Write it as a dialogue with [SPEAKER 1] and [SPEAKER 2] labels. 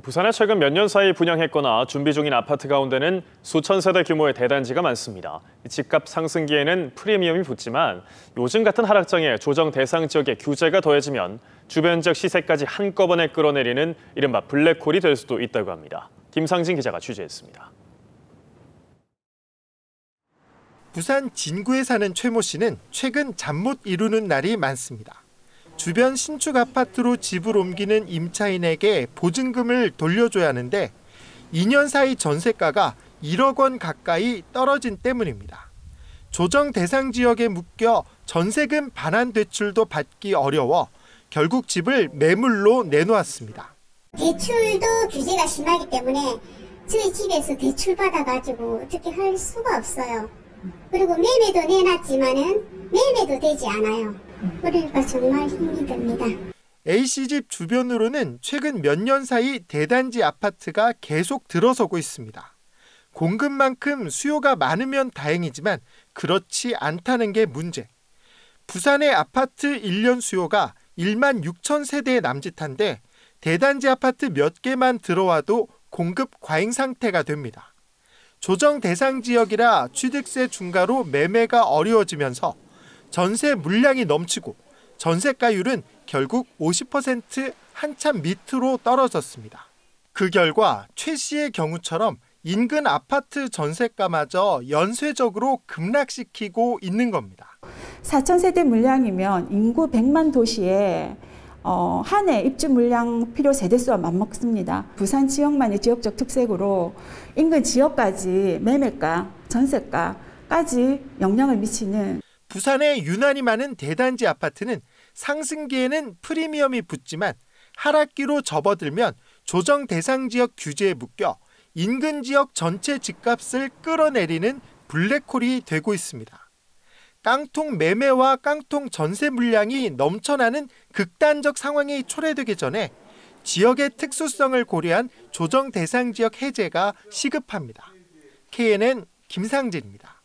[SPEAKER 1] 부산에 최근 몇 년 사이 분양했거나 준비 중인 아파트 가운데는 수천 세대 규모의 대단지가 많습니다. 집값 상승기에는 프리미엄이 붙지만 요즘 같은 하락장에 조정 대상 지역의 규제가 더해지면 주변 지역 시세까지 한꺼번에 끌어내리는 이른바 블랙홀이 될 수도 있다고 합니다. 김상진 기자가 취재했습니다.
[SPEAKER 2] 부산 진구에 사는 최모 씨는 최근 잠 못 이루는 날이 많습니다. 주변 신축 아파트로 집을 옮기는 임차인에게 보증금을 돌려줘야 하는데 2년 사이 전세가가 1억 원 가까이 떨어진 때문입니다. 조정 대상 지역에 묶여 전세금 반환 대출도 받기 어려워 결국 집을 매물로 내놓았습니다.
[SPEAKER 3] 대출도 규제가 심하기 때문에 저희 집에서 대출 받아가지고 어떻게 할 수가 없어요. 그리고 매매도 내놨지만은 매매도 되지 않아요. 뿌리가 정말 힘이
[SPEAKER 2] 됩니다. A씨 집 주변으로는 최근 몇 년 사이 대단지 아파트가 계속 들어서고 있습니다. 공급만큼 수요가 많으면 다행이지만 그렇지 않다는 게 문제. 부산의 아파트 1년 수요가 1만 6천 세대에 남짓한데 대단지 아파트 몇 개만 들어와도 공급 과잉 상태가 됩니다. 조정 대상 지역이라 취득세 중과로 매매가 어려워지면서 전세 물량이 넘치고 전세가율은 결국 50% 한참 밑으로 떨어졌습니다. 그 결과 최 씨의 경우처럼 인근 아파트 전세가마저 연쇄적으로 급락시키고 있는 겁니다.
[SPEAKER 3] 4천 세대 물량이면 인구 100만 도시에 어, 한해 입주 물량 필요 세대수와 맞먹습니다. 부산 지역만의 지역적 특색으로 인근 지역까지 매매가,
[SPEAKER 2] 전세가까지 영향을 미치는 부산의 유난히 많은 대단지 아파트는 상승기에는 프리미엄이 붙지만 하락기로 접어들면 조정 대상 지역 규제에 묶여 인근 지역 전체 집값을 끌어내리는 블랙홀이 되고 있습니다. 깡통 매매와 깡통 전세 물량이 넘쳐나는 극단적 상황이 초래되기 전에 지역의 특수성을 고려한 조정 대상 지역 해제가 시급합니다. KNN 김상진입니다.